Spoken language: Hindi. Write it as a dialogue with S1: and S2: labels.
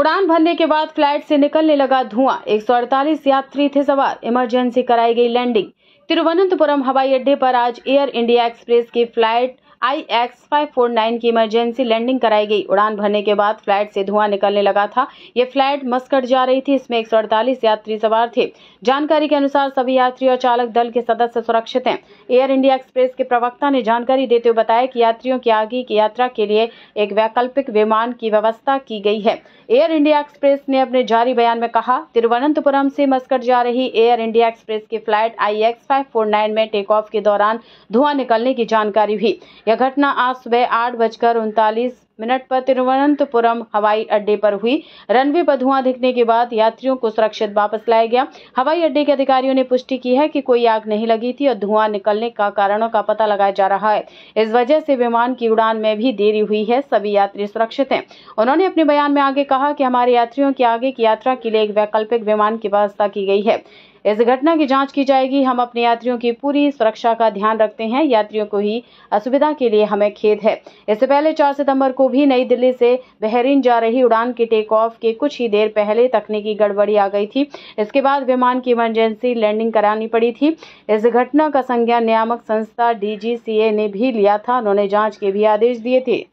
S1: उड़ान भरने के बाद फ्लाइट से निकलने लगा धुआं एक यात्री थे सवार इमरजेंसी कराई गई लैंडिंग तिरुवनंतपुरम हवाई अड्डे पर आज एयर इंडिया एक्सप्रेस की flight I X five four nine की इमरजेंसी लैंडिंग कराई गई उड़ान भरने के बाद फ्लाइट से धुआं निकलने लगा था ये फ्लाइट मस्कट जा रही थी इसमें एक यात्री सवार थे जानकारी के अनुसार सभी यात्री और चालक दल के सदस्य सुरक्षित हैं एयर इंडिया एक्सप्रेस के प्रवक्ता ने जानकारी देते हुए बताया कि यात्रियों की आगे की यात्रा के लिए एक वैकल्पिक विमान की व्यवस्था की गई है एयर इंडिया एक्सप्रेस ने अपने जारी बयान में कहा तिरुवनंतपुरम से मस्कट जा रही एयर इंडिया एक्सप्रेस की flight I X five four nine में टेक ऑफ के दौरान धुआं निकलने की जानकारी हुई यह घटना आज सुबह आठ बजकर उनतालीस मिनट पर तिरुवनंतपुरम हवाई अड्डे पर हुई रनवे पर धुआं दिखने के बाद यात्रियों को सुरक्षित वापस लाया गया हवाई अड्डे के अधिकारियों ने पुष्टि की है कि कोई आग नहीं लगी थी और धुआं निकलने का कारणों का पता लगाया जा रहा है इस वजह से विमान की उड़ान में भी देरी हुई है सभी यात्री सुरक्षित है उन्होंने अपने बयान में आगे कहा की हमारे यात्रियों की आगे की यात्रा के लिए एक वैकल्पिक विमान की व्यवस्था की गई है इस घटना की जांच की जाएगी हम अपने यात्रियों की पूरी सुरक्षा का ध्यान रखते हैं यात्रियों को ही असुविधा के लिए हमें खेद है इससे पहले चार सितम्बर को भी नई दिल्ली से बहरीन जा रही उड़ान के टेक ऑफ के कुछ ही देर पहले तकनीकी गड़बड़ी आ गई थी इसके बाद विमान की इमरजेंसी लैंडिंग करानी पड़ी थी इस घटना का संज्ञान नियामक संस्था डी ने भी लिया था उन्होंने जाँच के भी आदेश दिए थे